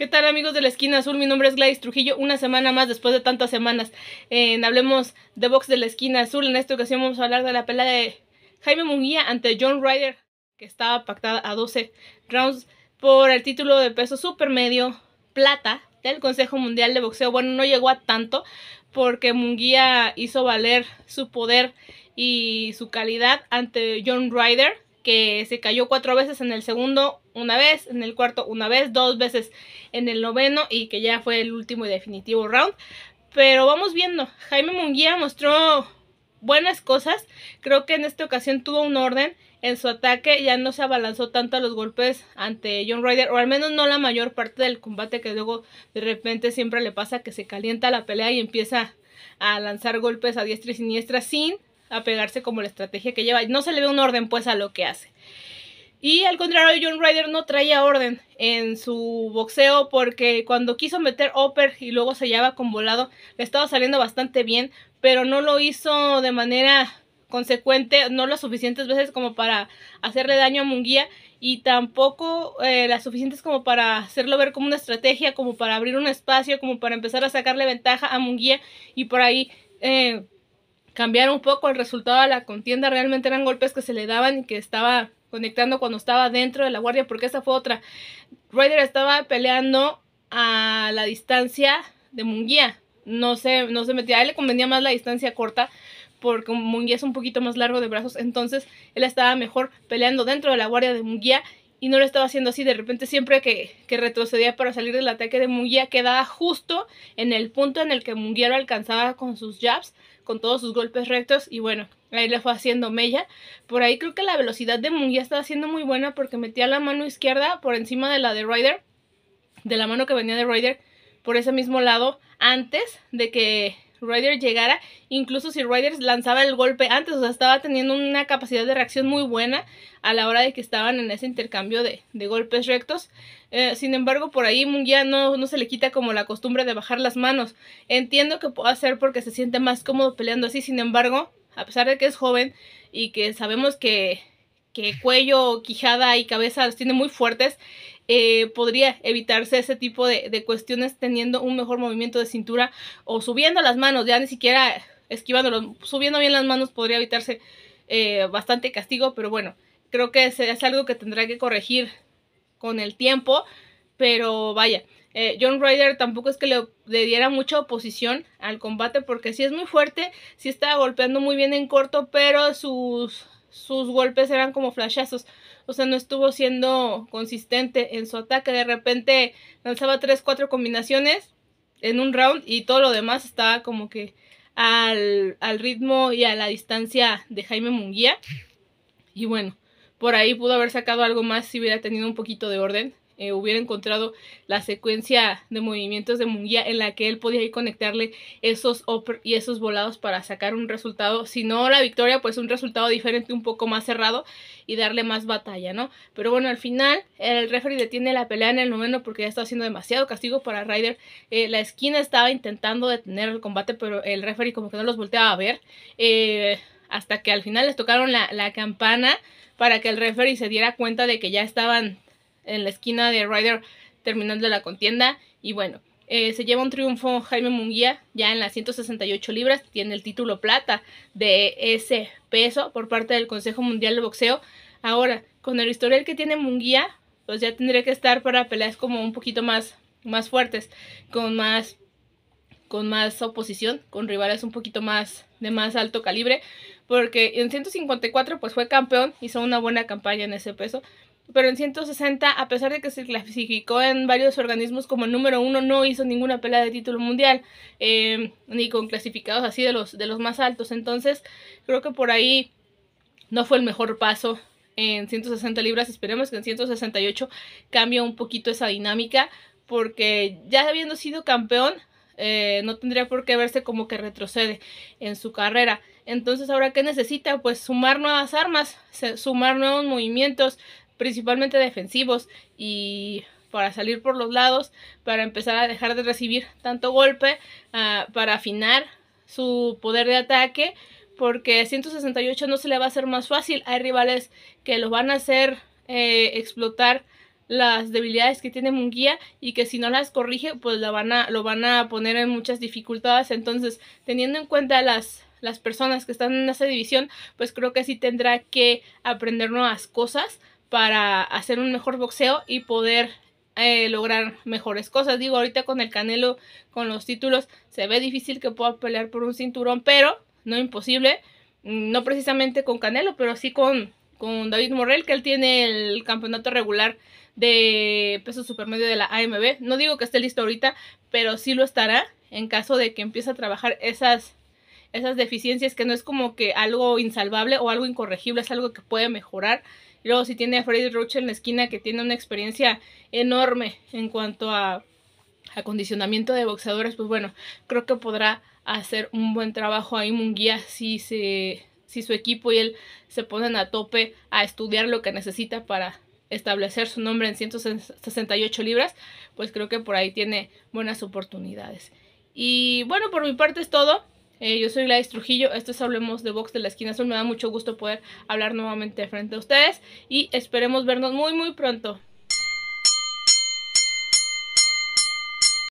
¿Qué tal amigos de la esquina azul? Mi nombre es Gladys Trujillo, una semana más después de tantas semanas Hablemos de Box de la esquina azul. En esta ocasión vamos a hablar de la pelea de Jaime Munguía ante John Ryder, que estaba pactada a 12 rounds por el título de peso supermedio plata del Consejo Mundial de Boxeo. Bueno, no llegó a tanto porque Munguía hizo valer su poder y su calidad ante John Ryder, que se cayó cuatro veces en el segundo, una vez, en el cuarto una vez, dos veces en el noveno y que ya fue el último y definitivo round. Pero vamos viendo, Jaime Munguía mostró buenas cosas, creo que en esta ocasión tuvo un orden en su ataque, ya no se abalanzó tanto a los golpes ante John Ryder, o al menos no la mayor parte del combate que luego de repente siempre le pasa que se calienta la pelea y empieza a lanzar golpes a diestra y siniestra sin apegarse como la estrategia que lleva. No se le ve un orden pues a lo que hace. Y al contrario, John Ryder no traía orden en su boxeo porque cuando quiso meter upper y luego se sellaba con volado, le estaba saliendo bastante bien, pero no lo hizo de manera consecuente, no las suficientes veces como para hacerle daño a Munguía y tampoco eh, las suficientes como para hacerlo ver como una estrategia, como para abrir un espacio, como para empezar a sacarle ventaja a Munguía y por ahí... Eh, cambiar un poco el resultado de la contienda realmente eran golpes que se le daban y que estaba conectando cuando estaba dentro de la guardia, porque esa fue otra. Ryder estaba peleando a la distancia de Munguía. No se, no se metía. A él le convenía más la distancia corta, porque Munguía es un poquito más largo de brazos. Entonces, él estaba mejor peleando dentro de la guardia de Munguía y no lo estaba haciendo así. De repente, siempre que, que retrocedía para salir del ataque de Munguía, quedaba justo en el punto en el que Munguía lo alcanzaba con sus jabs con todos sus golpes rectos y bueno, ahí le fue haciendo mella. Por ahí creo que la velocidad de Ya estaba siendo muy buena porque metía la mano izquierda por encima de la de Ryder, de la mano que venía de Ryder por ese mismo lado antes de que Ryder llegara, incluso si Ryder lanzaba el golpe antes, o sea, estaba teniendo una capacidad de reacción muy buena a la hora de que estaban en ese intercambio de, golpes rectos. Eh, sin embargo, por ahí Munguía no, no se le quita como la costumbre de bajar las manos. Entiendo que pueda ser porque se siente más cómodo peleando así, sin embargo, a pesar de que es joven y que sabemos que que cuello, quijada y cabeza los tiene muy fuertes, eh, podría evitarse ese tipo de, cuestiones teniendo un mejor movimiento de cintura o subiendo las manos, ya ni siquiera esquivándolo, subiendo bien las manos podría evitarse eh, bastante castigo, pero bueno, creo que es, algo que tendrá que corregir con el tiempo, pero vaya. Eh, John Ryder tampoco es que le, diera mucha oposición al combate porque si es muy fuerte, si está golpeando muy bien en corto, pero sus sus golpes eran como flashazos. O sea, no estuvo siendo consistente en su ataque. De repente lanzaba tres, cuatro combinaciones en un round y todo lo demás estaba como que al, al ritmo y a la distancia de Jaime Munguía. Y bueno, por ahí pudo haber sacado algo más si hubiera tenido un poquito de orden. Eh, hubiera encontrado la secuencia de movimientos de Munguía en la que él podía ir conectarle esos y esos volados para sacar un resultado, si no la victoria, pues un resultado diferente, un poco más cerrado y darle más batalla, ¿no? Pero bueno, al final el referee detiene la pelea en el momento porque ya estaba haciendo demasiado castigo para Ryder. Eh, la esquina estaba intentando detener el combate, pero el referee como que no los volteaba a ver. Eh, hasta que al final les tocaron la, la, campana para que el referee se diera cuenta de que ya estaban en la esquina de Ryder terminando la contienda. Y bueno, eh, se lleva un triunfo Jaime Munguía ya en las 168 libras, tiene el título plata de ese peso por parte del Consejo Mundial de Boxeo. Ahora, con el historial que tiene Munguía, pues ya tendría que estar para peleas como un poquito más, más fuertes, con más, con más oposición, con rivales un poquito más de más alto calibre, porque en 154 pues fue campeón, hizo una buena campaña en ese peso, pero en 160, a pesar de que se clasificó en varios organismos como el número uno, no hizo ninguna pelea de título mundial, em, ni con clasificados así de los, de los más altos. Entonces, creo que por ahí no fue el mejor paso en 160 libras. Esperemos que en 168 cambie un poquito esa dinámica, porque ya habiendo sido campeón, eh, no tendría por qué verse como que retrocede en su carrera. Entonces, ¿ahora qué necesita? Pues sumar nuevas armas, sumar nuevos movimientos, principalmente defensivos y para salir por los lados, para empezar a dejar de recibir tanto golpe, ah, para afinar su poder de ataque, porque 168 no se le va a hacer más fácil. Hay rivales que lo van a hacer eh, explotar las debilidades que tiene Munguía y que si no las corrige, pues la van a, lo van a poner en muchas dificultades. Entonces, teniendo en cuenta las las personas que están en esa división, pues creo que sí tendrá que aprender nuevas cosas para hacer un mejor boxeo y poder eh, lograr mejores cosas. Digo, ahorita con el Canelo, con los títulos, se ve difícil que pueda pelear por un cinturón, pero no imposible. Mm, no precisamente con Canelo, pero sí con, con David Morrell, que él tiene el campeonato regular de peso supermedio de la AMB. No digo que esté listo ahorita, pero sí lo estará en caso de que empiece a trabajar esas, esas deficiencias, que no es como que algo insalvable o algo incorregible, es algo que puede mejorar y luego si tiene a Freddy Roach en la esquina que tiene una experiencia enorme en cuanto a acondicionamiento de boxeadores, pues bueno, creo que podrá hacer un buen trabajo ahí Munguía si se si su equipo y él se ponen a tope a estudiar lo que necesita para establecer su nombre en 168 libras, pues creo que por ahí tiene buenas oportunidades. Y bueno, por mi parte es todo. Eh, yo soy Gladys Trujillo, esto es Hablemos de Box de la Esquina Azul. Me da mucho gusto poder hablar nuevamente frente a ustedes y esperemos vernos muy, muy pronto.